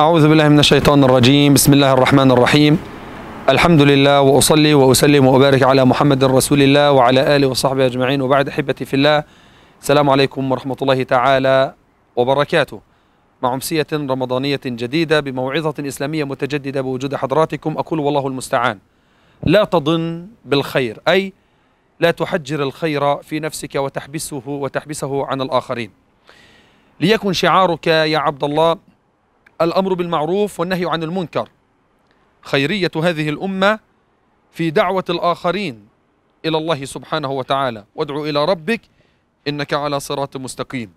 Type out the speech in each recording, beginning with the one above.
أعوذ بالله من الشيطان الرجيم بسم الله الرحمن الرحيم الحمد لله وأصلي وأسلم وأبارك على محمد رسول الله وعلى آله وصحبه أجمعين وبعد أحبتي في الله السلام عليكم ورحمة الله تعالى وبركاته مع أمسية رمضانية جديدة بموعظة إسلامية متجددة بوجود حضراتكم أقول والله المستعان لا تضن بالخير أي لا تحجر الخير في نفسك وتحبسه وتحبسه عن الآخرين ليكن شعارك يا عبد الله الأمر بالمعروف والنهي عن المنكر خيرية هذه الأمة في دعوة الآخرين إلى الله سبحانه وتعالى وادعو إلى ربك إنك على صراط مستقيم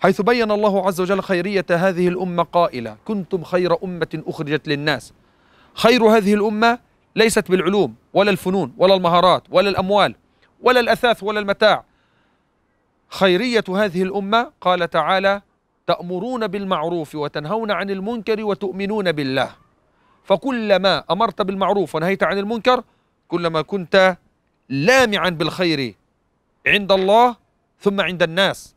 حيث بين الله عز وجل خيرية هذه الأمة قائلة كنتم خير أمة أخرجت للناس خير هذه الأمة ليست بالعلوم ولا الفنون ولا المهارات ولا الأموال ولا الأثاث ولا المتاع خيرية هذه الأمة قال تعالى تأمرون بالمعروف وتنهون عن المنكر وتؤمنون بالله فكلما أمرت بالمعروف ونهيت عن المنكر كلما كنت لامعا بالخير عند الله ثم عند الناس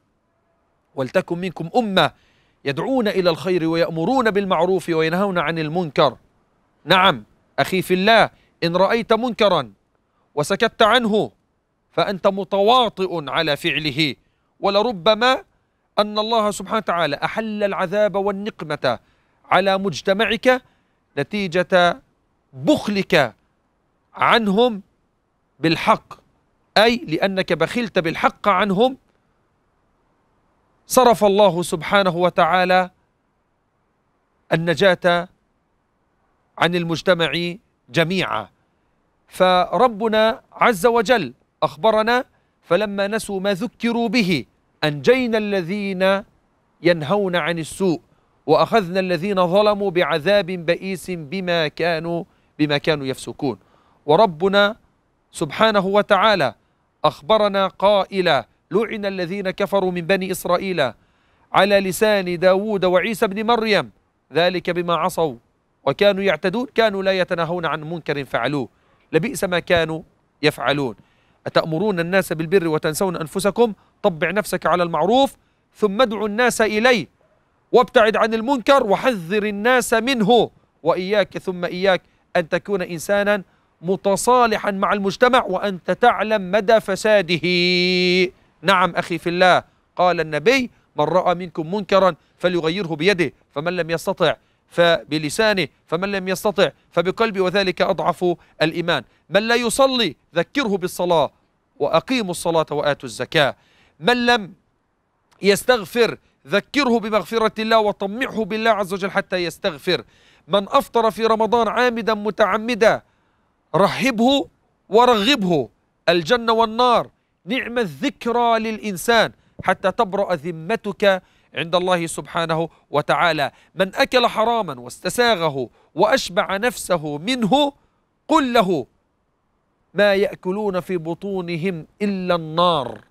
ولتكن منكم أمة يدعون إلى الخير ويأمرون بالمعروف وينهون عن المنكر نعم أخي في الله إن رأيت منكرا وسكت عنه فأنت متواطئ على فعله ولربما أن الله سبحانه وتعالى أحل العذاب والنقمة على مجتمعك نتيجة بخلك عنهم بالحق أي لأنك بخلت بالحق عنهم صرف الله سبحانه وتعالى النجاة عن المجتمع جميعا فربنا عز وجل أخبرنا فلما نسوا ما ذكروا به أنجينا الذين ينهون عن السوء وأخذنا الذين ظلموا بعذاب بئيس بما كانوا بما كانوا يفسكون وربنا سبحانه وتعالى أخبرنا قائلا لعن الذين كفروا من بني إسرائيل على لسان داود وعيسى بن مريم ذلك بما عصوا وكانوا يعتدون كانوا لا يتناهون عن منكر فعلوه لبئس ما كانوا يفعلون أتأمرون الناس بالبر وتنسون أنفسكم طبع نفسك على المعروف ثم ادعوا الناس إليه وابتعد عن المنكر وحذر الناس منه وإياك ثم إياك أن تكون إنسانا متصالحا مع المجتمع وأنت تعلم مدى فساده نعم أخي في الله قال النبي من رأى منكم منكرا فليغيره بيده فمن لم يستطع فبلسانه فمن لم يستطع فبقلبي وذلك أضعف الإيمان من لا يصلي ذكره بالصلاة وأقيموا الصلاة وآتوا الزكاة من لم يستغفر ذكره بمغفرة الله وطمعه بالله عز وجل حتى يستغفر من أفطر في رمضان عامدا متعمدا رحبه ورغبه الجنة والنار نعم الذكرى للإنسان حتى تبرأ ذمتك عند الله سبحانه وتعالى من أكل حراما واستساغه وأشبع نفسه منه قل له ما يأكلون في بطونهم إلا النار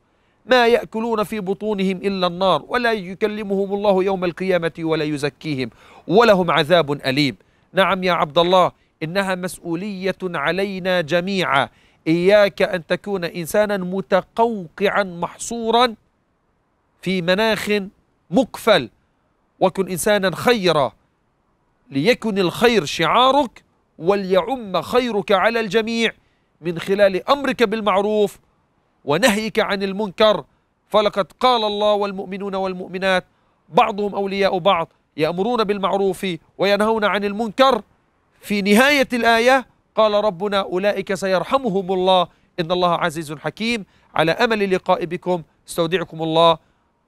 ما يأكلون في بطونهم إلا النار ولا يكلمهم الله يوم القيامة ولا يزكيهم ولهم عذاب أليم نعم يا عبد الله إنها مسؤولية علينا جميعا إياك أن تكون إنسانا متقوقعا محصورا في مناخ مقفل وكن إنسانا خيرا ليكن الخير شعارك وليعم خيرك على الجميع من خلال أمرك بالمعروف ونهيك عن المنكر فلقد قال الله والمؤمنون والمؤمنات بعضهم أولياء بعض يأمرون بالمعروف وينهون عن المنكر في نهاية الآية قال ربنا أولئك سيرحمهم الله إن الله عزيز حكيم على أمل اللقاء بكم استودعكم الله